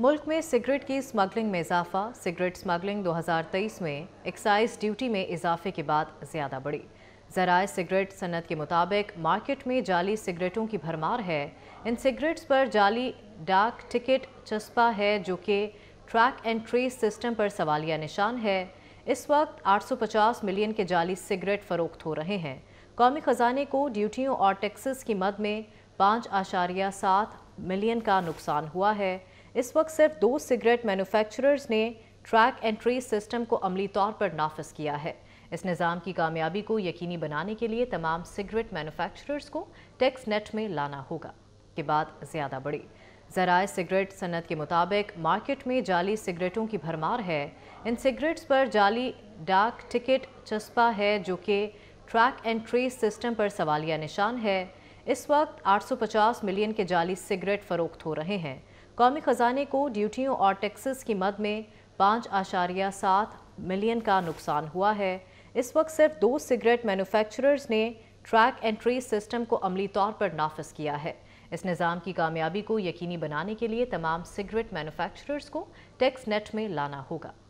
मुल्क में सिगरेट की स्मगलिंग में इजाफा सिगरेट स्मगलिंग 2023 में एक्साइज ड्यूटी में इजाफे के बाद ज़्यादा बढ़ी जराए सिगरेट सनत के मुताबिक मार्केट में जाली सिगरेटों की भरमार है इन सिगरेट्स पर जाली डाक टिकट चस्पा है जो कि ट्रैक एंड ट्रेस सिस्टम पर सवालिया निशान है इस वक्त 850 मिलियन के जाली सिगरेट फरोख्त हो रहे हैं कौमी ख़जाने को ड्यूटियों और टैक्सेस की मद में पाँच आशारिया सात मिलियन का नुकसान हुआ है इस वक्त सिर्फ दो सिगरेट मैन्युफैक्चरर्स ने ट्रैक एंड ट्रेस सिस्टम को अमली तौर पर नाफज किया है इस निज़ाम की कामयाबी को यकीनी बनाने के लिए तमाम सिगरेट मैन्युफैक्चरर्स को टैक्स नेट में लाना होगा के बाद ज़्यादा बढ़ी जराए सिगरेट सनत के मुताबिक मार्केट में जाली सिगरेटों की भरमार है इन सिगरेट्स पर जाली डाक टिकट चस्पा है जो कि ट्रैक एंड ट्रेस सिस्टम पर सवालिया निशान है इस वक्त 850 मिलियन के जाली सिगरेट फरोख्त हो रहे हैं कौमी ख़जाने को ड्यूटियों और टैक्सेस की मद में पाँच आशारिया सात मिलियन का नुकसान हुआ है इस वक्त सिर्फ दो सिगरेट मैन्युफैक्चरर्स ने ट्रैक एंड ट्रेस सिस्टम को अमली तौर पर नाफज किया है इस निज़ाम की कामयाबी को यकीनी बनाने के लिए तमाम सिगरेट मैन्युफैक्चरर्स को टैक्स नेट में लाना होगा